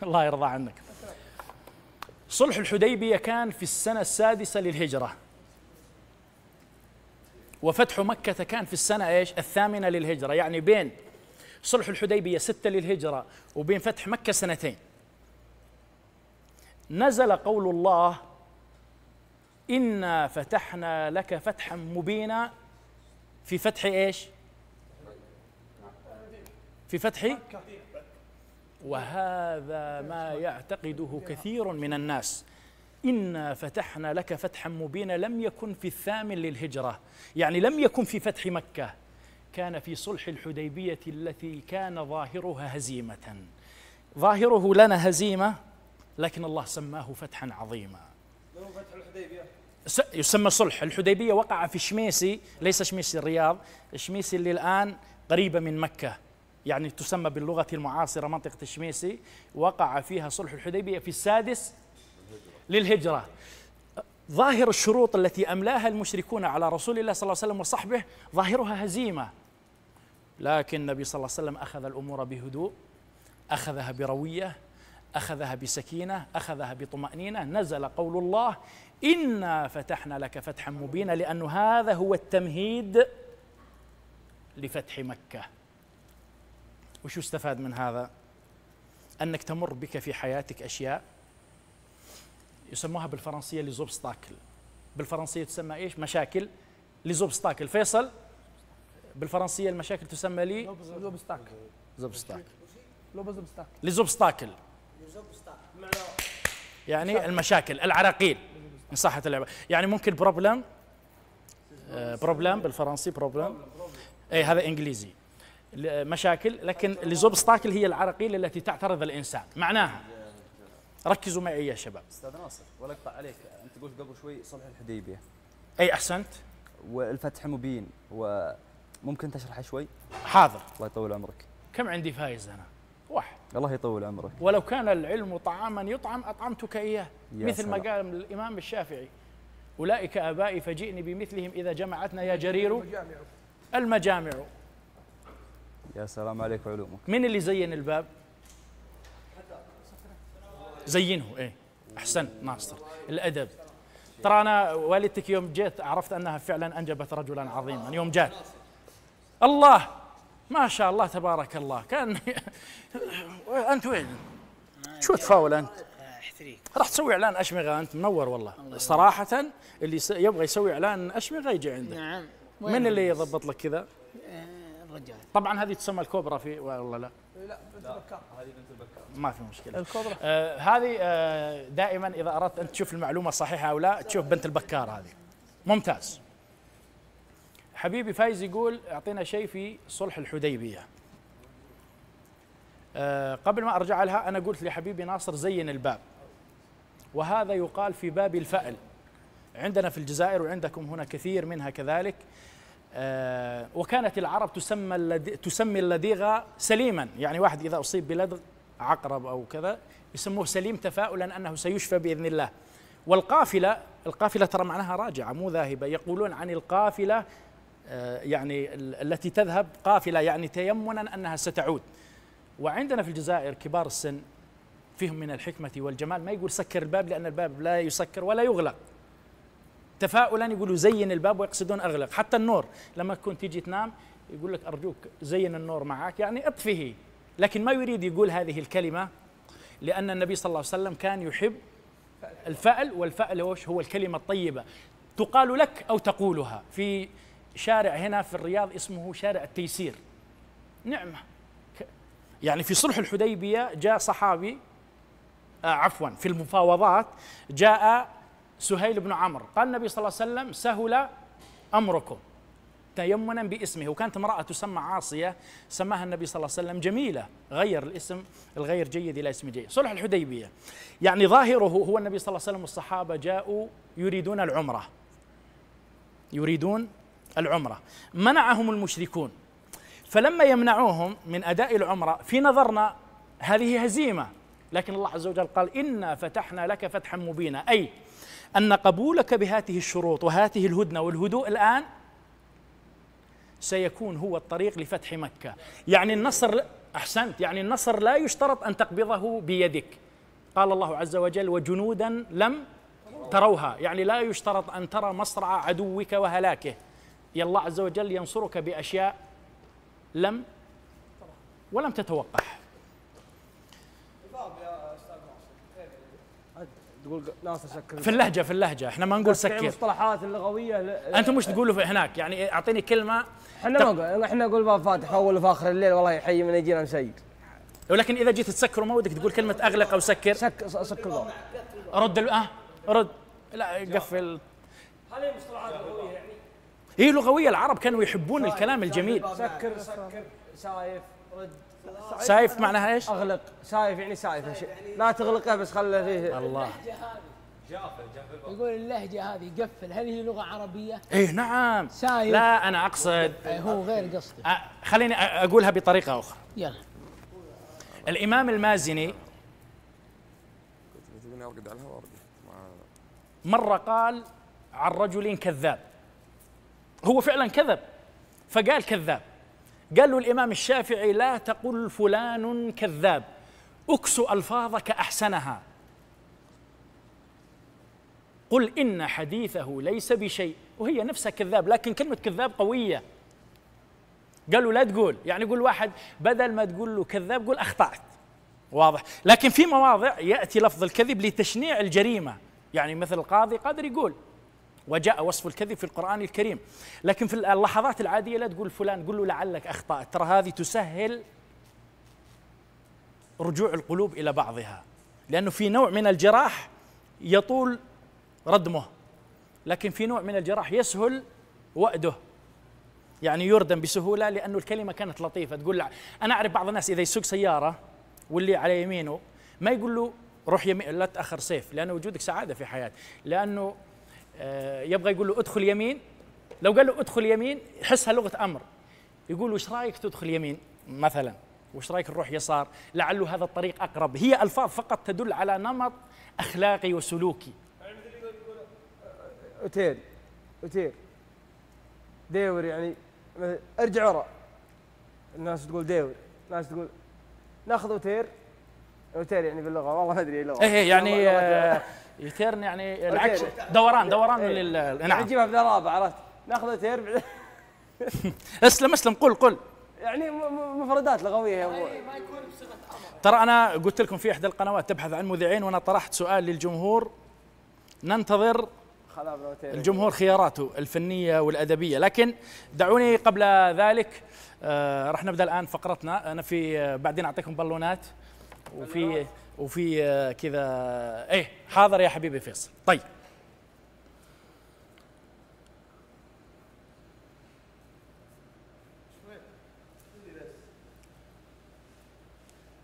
الله يرضى عنك صلح الحديبية كان في السنة السادسة للهجرة وفتح مكة كان في السنة إيش الثامنة للهجرة يعني بين صلح الحديبية ستة للهجرة وبين فتح مكة سنتين نزل قول الله إنا فتحنا لك فتحا مبينا في فتح إيش في فتح وهذا ما يعتقده كثير من الناس إنا فتحنا لك فتحا مبينا لم يكن في الثامن للهجرة يعني لم يكن في فتح مكة كان في صلح الحديبية التي كان ظاهرها هزيمة ظاهره لنا هزيمة لكن الله سماه فتحا عظيما فتح الحديبية يسمى صلح الحديبية وقع في شميسي ليس شميسي الرياض شميسي اللي الآن قريبة من مكة يعني تسمى باللغة المعاصرة منطقة الشميسي وقع فيها صلح الحديبية في السادس للهجرة ظاهر الشروط التي أملاها المشركون على رسول الله صلى الله عليه وسلم وصحبه ظاهرها هزيمة لكن النبي صلى الله عليه وسلم أخذ الأمور بهدوء أخذها بروية أخذها بسكينة أخذها بطمأنينة نزل قول الله إنا فتحنا لك فتحا مبينا لأن هذا هو التمهيد لفتح مكة وشو استفاد من هذا أنك تمر بك في حياتك أشياء يسموها بالفرنسية ليزوبستاكل بالفرنسية تسمى إيش مشاكل ليزوبستاكل فيصل بالفرنسية المشاكل تسمى لي لوبستاكل زوبستاكل يعني المشاكل العراقيل من صحة اللعبة يعني ممكن بروبلم آه، بروبلم بالفرنسي بروبلم اي هذا انجليزي مشاكل لكن الزوبستاكل هي العراقيل التي تعترض الانسان معناها ركزوا معي يا شباب استاذ ناصر ولا اقطع عليك انت قلت قبل شوي صلح الحديبيه اي احسنت والفتح مبين وممكن تشرح شوي حاضر الله يطول عمرك كم عندي فايز انا واحد الله يطول عمرك ولو كان العلم طعاما يطعم اطعمتك اياه مثل سلام. ما قال الامام الشافعي اولئك ابائي فجئني بمثلهم اذا جمعتنا يا جرير المجامع يا سلام عليك علومك مين اللي زين الباب؟ زينه ايه احسن ناصر الادب ترى انا والدتك يوم جيت عرفت انها فعلا انجبت رجلا عظيما يوم جات الله ما شاء الله تبارك الله كان انت وين؟ شو تفاول انت؟ راح تسوي اعلان اشمغه انت منور والله صراحه اللي يبغى يسوي اعلان اشمغه يجي عندك نعم من اللي يضبط لك كذا؟ الرجال طبعا هذه تسمى الكوبرا في والله لا إيه، لا بنت البكار هذه بنت البكار ما في مشكله الكوبرا آه هذه آه دائما اذا اردت ان تشوف المعلومه صحيحه او لا تشوف بنت البكار هذه ممتاز حبيبي فايز يقول اعطينا شيء في صلح الحديبيه آه قبل ما ارجع لها انا قلت لحبيبي ناصر زين الباب وهذا يقال في باب الفأل عندنا في الجزائر وعندكم هنا كثير منها كذلك آه، وكانت العرب تسمى اللدي تسمي اللدغه سليما يعني واحد اذا اصيب بلدغ عقرب او كذا يسموه سليم تفاؤلا انه سيشفى باذن الله والقافله القافله ترى معناها راجعه مو ذاهبه يقولون عن القافله آه، يعني التي تذهب قافله يعني تيمنا انها ستعود وعندنا في الجزائر كبار السن فيهم من الحكمه والجمال ما يقول سكر الباب لان الباب لا يسكر ولا يغلق تفاؤلا يقولوا زين الباب ويقصدون اغلق حتى النور لما تكون تيجي تنام يقول لك ارجوك زين النور معك يعني اطفه لكن ما يريد يقول هذه الكلمه لان النبي صلى الله عليه وسلم كان يحب الفأل والفأل هو الكلمه الطيبه تقال لك او تقولها في شارع هنا في الرياض اسمه شارع التيسير نعمه يعني في صلح الحديبيه جاء صحابي آه، عفوا في المفاوضات جاء سهيل بن عمرو قال النبي صلى الله عليه وسلم سهل أمركم تيمنا باسمه وكانت امرأة تسمى عاصية سماها النبي صلى الله عليه وسلم جميلة غير الاسم الغير جيد إلى اسم جيد صلح الحديبية يعني ظاهره هو النبي صلى الله عليه وسلم والصحابة جاءوا يريدون العمرة يريدون العمرة منعهم المشركون فلما يمنعوهم من أداء العمرة في نظرنا هذه هزيمة لكن الله عز وجل قال إنا فتحنا لك فتحا مبينا أي أن قبولك بهذه الشروط وهذه الهدنة والهدوء الآن سيكون هو الطريق لفتح مكة يعني النصر أحسنت يعني النصر لا يشترط أن تقبضه بيدك قال الله عز وجل وجنودا لم تروها يعني لا يشترط أن ترى مصرع عدوك وهلاكه الله عز وجل ينصرك بأشياء لم ولم تتوقع تقول ناصر سكر في اللهجه في اللهجه احنا ما نقول سكر المصطلحات اللغويه انتم مش تقولوا هناك يعني اعطيني كلمه احنا ما نقول احنا نقول باب فاتح اول وفاخر الليل والله يحيي من يجينا مسير ولكن اذا جيت تسكر وما ودك تقول كلمه اغلق او سكر سك سكر الباب رد ال... اه رد لا قفل هذه مصطلحات لغويه يعني هي لغويه العرب كانوا يحبون الكلام الجميل سكر سكر سايف رد سايف معناها ايش؟ اغلق سايف يعني سايف, سايف يعني لا تغلقه بس خله فيه الله يقول اللهجة هذه قفل هل هي لغة عربية؟ اي نعم سايف لا أنا أقصد إيه، هو غير قصدي خليني أقولها بطريقة أخرى يلا الإمام المازني مرة قال عن رجل كذاب هو فعلا كذب فقال كذاب قال له الإمام الشافعي لا تقل فلان كذاب أكس ألفاظك أحسنها قل إن حديثه ليس بشيء وهي نفسها كذاب لكن كلمة كذاب قوية قالوا لا تقول يعني يقول واحد بدل ما تقول له كذاب قل أخطأت واضح لكن في مواضع يأتي لفظ الكذب لتشنيع الجريمة يعني مثل القاضي قادر يقول وجاء وصف الكذب في القرآن الكريم لكن في اللحظات العادية لا تقول فلان قل له لعلك أخطأت ترى هذه تسهل رجوع القلوب إلى بعضها لأنه في نوع من الجراح يطول ردمه لكن في نوع من الجراح يسهل وأده يعني يردم بسهولة لأنه الكلمة كانت لطيفة تقول أنا أعرف بعض الناس إذا يسوق سيارة واللي على يمينه ما يقول له روح يمين لا تأخر سيف لأنه وجودك سعادة في حياتي لأنه آه، يبغى يقول له ادخل يمين لو قال له ادخل يمين يحسها لغه امر يقول وش رايك تدخل يمين مثلا وش رايك نروح يسار لعله هذا الطريق اقرب هي الفاظ فقط تدل على نمط اخلاقي وسلوكي اوتيل اوتيل ديور يعني ارجع ورا الناس تقول ديور الناس تقول ناخذ اوتير اوتير يعني باللغه والله ما ادري ايه, إيه، يعني التيرن يعني العكس دوران إيه. دوران إيه. يعني نعم نجيبها في الرابع عرفت ناخذ تيرن اسلم اسلم قل قل يعني مفردات لغويه يا ما يكون بصفه ترى انا قلت لكم في احدى القنوات تبحث عن مذيعين وانا طرحت سؤال للجمهور ننتظر الجمهور خياراته الفنيه والادبيه لكن دعوني قبل ذلك آه راح نبدا الان فقرتنا انا في آه، بعدين اعطيكم بالونات وفي وفي آه، كذا ايه حاضر يا حبيبي فيصل طيب